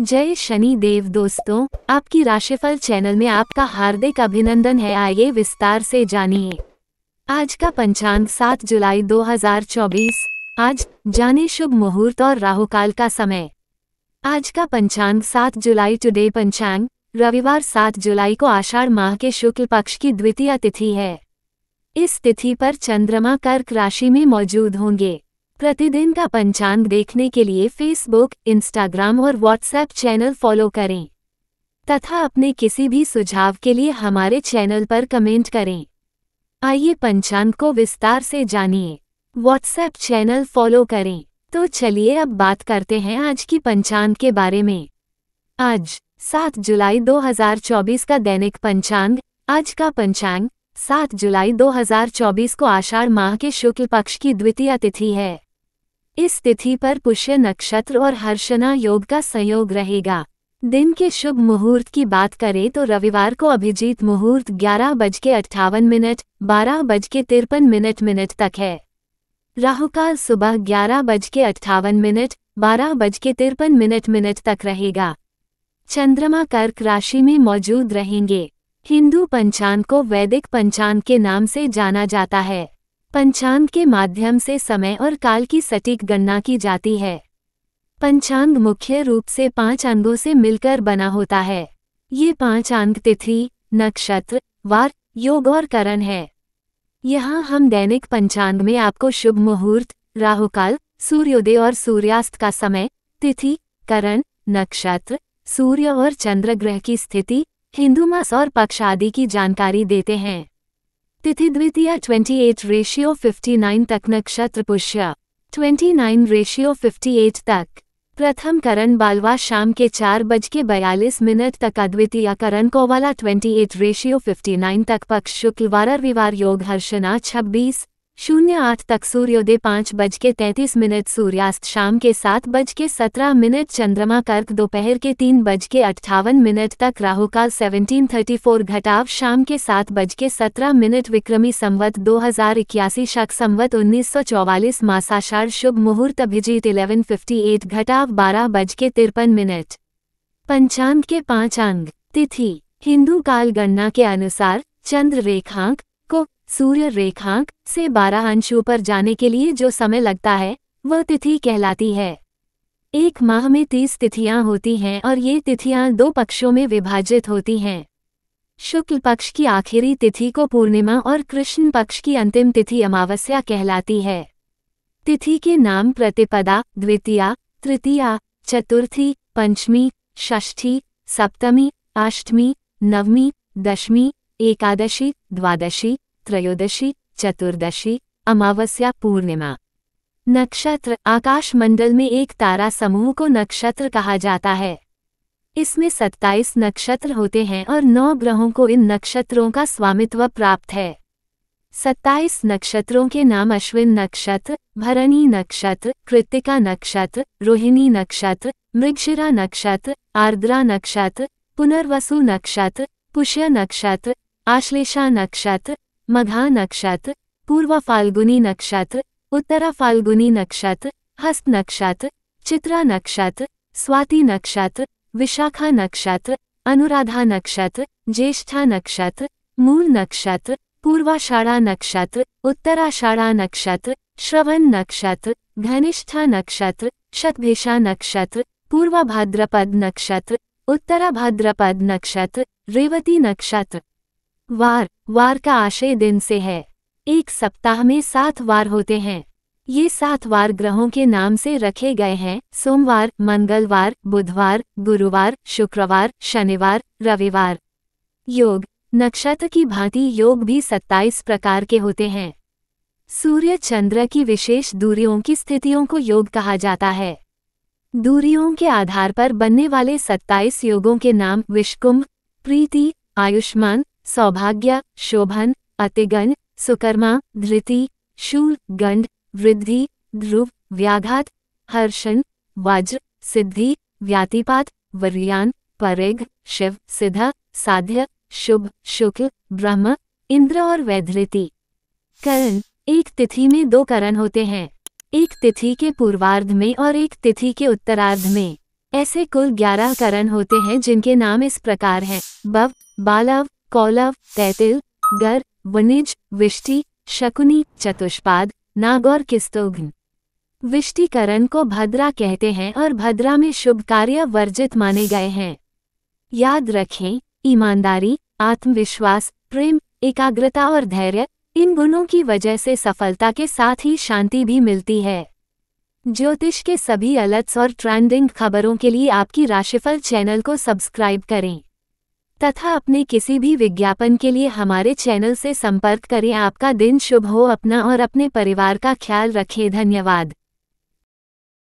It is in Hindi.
जय शनि देव दोस्तों आपकी राशिफल चैनल में आपका हार्दिक अभिनंदन है आइए विस्तार से जानिए आज का पंचांग 7 जुलाई 2024 आज जाने शुभ मुहूर्त और राहुकाल का समय आज का पंचांग 7 जुलाई टुडे पंचांग रविवार 7 जुलाई को आषाढ़ माह के शुक्ल पक्ष की द्वितीय तिथि है इस तिथि पर चंद्रमा कर्क राशि में मौजूद होंगे प्रतिदिन का पंचांग देखने के लिए फेसबुक इंस्टाग्राम और व्हाट्सएप चैनल फॉलो करें तथा अपने किसी भी सुझाव के लिए हमारे चैनल पर कमेंट करें आइए पंचांग को विस्तार से जानिए व्हाट्सएप चैनल फॉलो करें तो चलिए अब बात करते हैं आज की पंचांग के बारे में आज सात जुलाई 2024 का दैनिक पंचांग आज का पंचांग सात जुलाई 2024 को आषाढ़ माह के शुक्ल पक्ष की द्वितीय तिथि है इस तिथि पर पुष्य नक्षत्र और हर्षना योग का संयोग रहेगा दिन के शुभ मुहूर्त की बात करें तो रविवार को अभिजीत मुहूर्त ग्यारह बज के अट्ठावन मिनट बारह बज के तिरपन मिनट मिनट तक है राहुकाल सुबह ग्यारह बज के अट्ठावन मिनट बारह बज के तिरपन मिनट मिनट तक रहेगा चंद्रमा कर्क राशि में मौजूद रहेंगे हिंदू पंचांग को वैदिक पंचांग के नाम से जाना जाता है पंचांग के माध्यम से समय और काल की सटीक गणना की जाती है पंचांग मुख्य रूप से पांच अंगों से मिलकर बना होता है ये पांच अंग तिथि नक्षत्र वार योग और करण है यहाँ हम दैनिक पंचांग में आपको शुभ मुहूर्त राहुकाल सूर्योदय और सूर्यास्त का समय तिथि करण नक्षत्र सूर्य और चंद्र ग्रह की स्थिति हिंदू मास और पक्ष आदि की जानकारी देते हैं तिथि द्वितीय 28 रेशियो 59 तक नक्षत्र पुष्य 29 रेशियो 58 तक प्रथम करण बालवा शाम के चार बज के बयालीस मिनट तक अद्वितीय करण कोवाला 28 रेशियो 59 तक पक्ष शुक्लवार रविवार योग हर्षना 26 शून्य आठ तक सूर्योदय पाँच बज के तैंतीस मिनट सूर्यास्त शाम के सात बज के सत्रह मिनट चंद्रमा कर्क दोपहर के तीन बज के अट्ठावन मिनट तक राहुकाल सेवनटीन थर्टी फोर घटाव शाम के सात बज के सत्रह मिनट विक्रमी संवत दो हजार इक्यासी शक संवत उन्नीस सौ चौवालीस मासाषाढ़ शुभ मुहूर्त अभिजीत इलेवन फिफ्टी एट घटाव बारह बज के तिरपन मिनट पंचांग के पाँच अंग तिथि हिंदू काल गणना के अनुसार चंद्र रेखांक सूर्य रेखांक से बारह अंशों पर जाने के लिए जो समय लगता है वह तिथि कहलाती है एक माह में तीस तिथियां होती हैं और ये तिथियां दो पक्षों में विभाजित होती हैं शुक्ल पक्ष की आखिरी तिथि को पूर्णिमा और कृष्ण पक्ष की अंतिम तिथि अमावस्या कहलाती है तिथि के नाम प्रतिपदा द्वितीया तृतीया चतुर्थी पंचमी षष्ठी सप्तमी अष्टमी नवमी दशमी एकादशी द्वादशी त्रयोदशी चतुर्दशी अमावस्या पूर्णिमा नक्षत्र आकाशमंडल में एक तारा समूह को नक्षत्र कहा जाता है इसमें सत्ताईस नक्षत्र होते हैं और नौ ग्रहों को इन नक्षत्रों का स्वामित्व प्राप्त है सत्ताईस नक्षत्रों के नाम अश्विन नक्षत्र भरणी नक्षत्र कृतिका नक्षत्र रोहिणी नक्षत्र मृगशिरा नक्षत्र आर्द्रा नक्षत्र पुनर्वसु नक्षत्र पुष्य नक्षत्र आश्लेषा नक्षत्र मघा नक्षत्र पूर्व फाल्गुनी नक्षत्र उत्तरा फाल्गुनी नक्षत्र हस्त नक्षत्र चित्रा नक्षत्र स्वाति नक्षत्र विशाखा नक्षत्र अनुराधा नक्षत्र ज्येष्ठा नक्षत्र मूल नक्षत्र पूर्वाषाढ़ा नक्षत्र उत्तराषाढ़ा नक्षत्र श्रवण नक्षत्र घनिष्ठा नक्षत्र शतभिषा नक्षत्र पूर्वा भाद्रपद नक्षत्र उत्तरा भाद्रपद नक्षत्र रेवती नक्षत्र वार वार का आशय दिन से है एक सप्ताह में सात वार होते हैं ये सात वार ग्रहों के नाम से रखे गए हैं सोमवार मंगलवार बुधवार गुरुवार शुक्रवार शनिवार रविवार योग नक्षत्र की भांति योग भी सत्ताईस प्रकार के होते हैं सूर्य चंद्र की विशेष दूरियों की स्थितियों को योग कहा जाता है दूरियों के आधार पर बनने वाले सत्ताईस योगों के नाम विश्वकुंभ प्रीति आयुष्मान सौभाग्य शोभन अतिगण सुकर्मा धृति शूल गंड वृद्धि ध्रुव व्याघात हर्षण वज्र सिद्धि व्यातिपात वर्यान परेघ शिव सिद्ध साध्य शुभ शुक्ल ब्रह्म इंद्र और वैधृति करण एक तिथि में दो करण होते हैं एक तिथि के पूर्वार्ध में और एक तिथि के उत्तरार्ध में ऐसे कुल ग्यारह करण होते हैं जिनके नाम इस प्रकार हैं बव बालव कौलव तैतिल गर वनिज विष्टि शकुनी चतुष्पाद नागौर किस्तोघ्न विष्टिकरण को भद्रा कहते हैं और भद्रा में शुभ कार्य वर्जित माने गए हैं याद रखें ईमानदारी आत्मविश्वास प्रेम एकाग्रता और धैर्य इन गुणों की वजह से सफलता के साथ ही शांति भी मिलती है ज्योतिष के सभी अलर्ट्स और ट्रेंडिंग खबरों के लिए आपकी राशिफल चैनल को सब्सक्राइब करें तथा अपने किसी भी विज्ञापन के लिए हमारे चैनल से संपर्क करें आपका दिन शुभ हो अपना और अपने परिवार का ख्याल रखें धन्यवाद